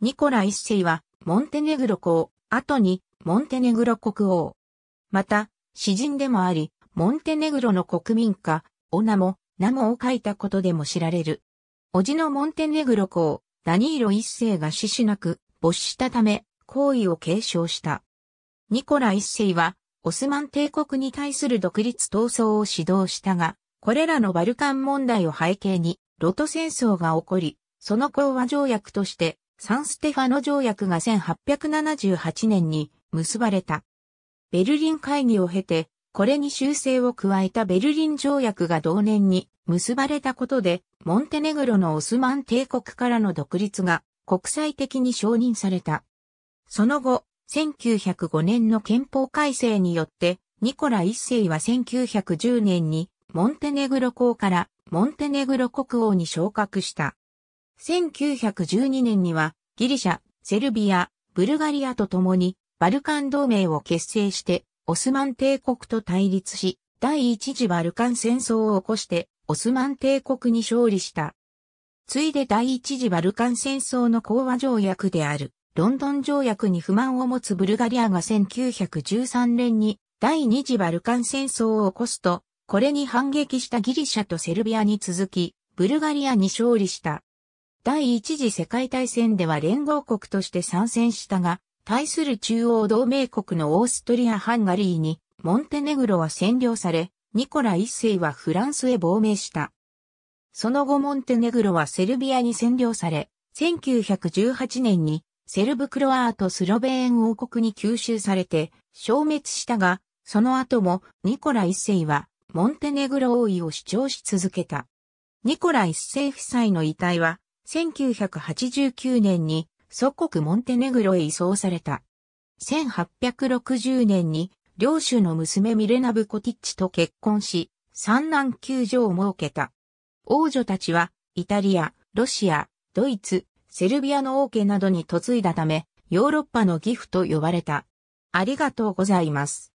ニコラ一世は、モンテネグロ公、後に、モンテネグロ国王。また、詩人でもあり、モンテネグロの国民歌、オナモ、ナモを書いたことでも知られる。叔父のモンテネグロ公、ダニーロ一世が死しなく、没したため、行為を継承した。ニコラ一世は、オスマン帝国に対する独立闘争を指導したが、これらのバルカン問題を背景に、ロト戦争が起こり、その講和条約として、サンステファノ条約が1878年に結ばれた。ベルリン会議を経て、これに修正を加えたベルリン条約が同年に結ばれたことで、モンテネグロのオスマン帝国からの独立が国際的に承認された。その後、1905年の憲法改正によって、ニコラ一世は1910年にモンテネグロ公からモンテネグロ国王に昇格した。1912年にはギリシャ、セルビア、ブルガリアと共にバルカン同盟を結成してオスマン帝国と対立し、第一次バルカン戦争を起こしてオスマン帝国に勝利した。ついで第一次バルカン戦争の講和条約であるロンドン条約に不満を持つブルガリアが1913年に第二次バルカン戦争を起こすと、これに反撃したギリシャとセルビアに続き、ブルガリアに勝利した。第一次世界大戦では連合国として参戦したが、対する中央同盟国のオーストリア・ハンガリーに、モンテネグロは占領され、ニコラ一世はフランスへ亡命した。その後モンテネグロはセルビアに占領され、1918年にセルブクロアートスロベーン王国に吸収されて消滅したが、その後もニコラ一世はモンテネグロ王位を主張し続けた。ニコラ一世夫妻の遺体は1989年に祖国モンテネグロへ移送された。1860年に領主の娘ミレナ・ブコティッチと結婚し、三男九女を設けた。王女たちは、イタリア、ロシア、ドイツ、セルビアの王家などに嫁いだため、ヨーロッパの義父と呼ばれた。ありがとうございます。